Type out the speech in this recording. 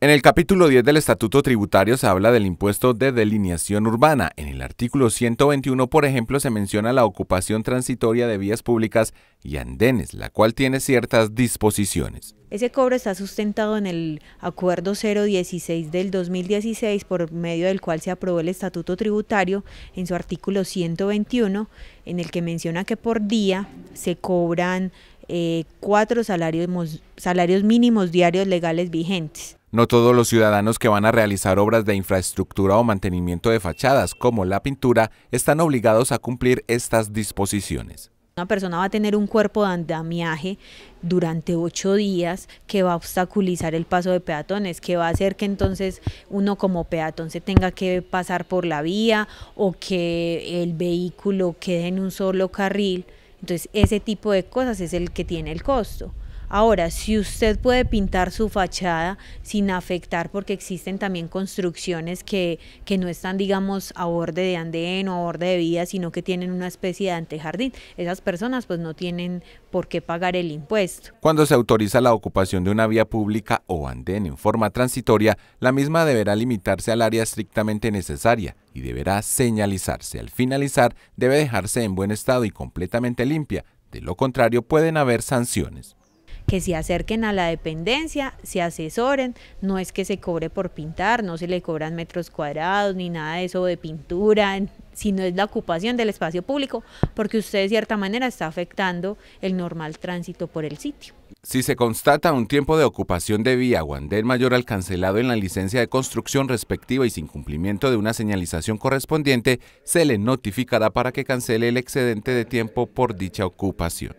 En el capítulo 10 del Estatuto Tributario se habla del impuesto de delineación urbana. En el artículo 121, por ejemplo, se menciona la ocupación transitoria de vías públicas y andenes, la cual tiene ciertas disposiciones. Ese cobro está sustentado en el Acuerdo 016 del 2016, por medio del cual se aprobó el Estatuto Tributario en su artículo 121, en el que menciona que por día se cobran eh, cuatro salarios mínimos diarios legales vigentes. No todos los ciudadanos que van a realizar obras de infraestructura o mantenimiento de fachadas, como la pintura, están obligados a cumplir estas disposiciones. Una persona va a tener un cuerpo de andamiaje durante ocho días que va a obstaculizar el paso de peatones, que va a hacer que entonces uno como peatón se tenga que pasar por la vía o que el vehículo quede en un solo carril. Entonces ese tipo de cosas es el que tiene el costo. Ahora, si usted puede pintar su fachada sin afectar, porque existen también construcciones que, que no están, digamos, a borde de andén o a borde de vía, sino que tienen una especie de antejardín, esas personas pues no tienen por qué pagar el impuesto. Cuando se autoriza la ocupación de una vía pública o andén en forma transitoria, la misma deberá limitarse al área estrictamente necesaria y deberá señalizarse. Al finalizar, debe dejarse en buen estado y completamente limpia. De lo contrario, pueden haber sanciones que se acerquen a la dependencia, se asesoren, no es que se cobre por pintar, no se le cobran metros cuadrados ni nada de eso de pintura, sino es la ocupación del espacio público, porque usted de cierta manera está afectando el normal tránsito por el sitio. Si se constata un tiempo de ocupación de vía o mayor al cancelado en la licencia de construcción respectiva y sin cumplimiento de una señalización correspondiente, se le notificará para que cancele el excedente de tiempo por dicha ocupación.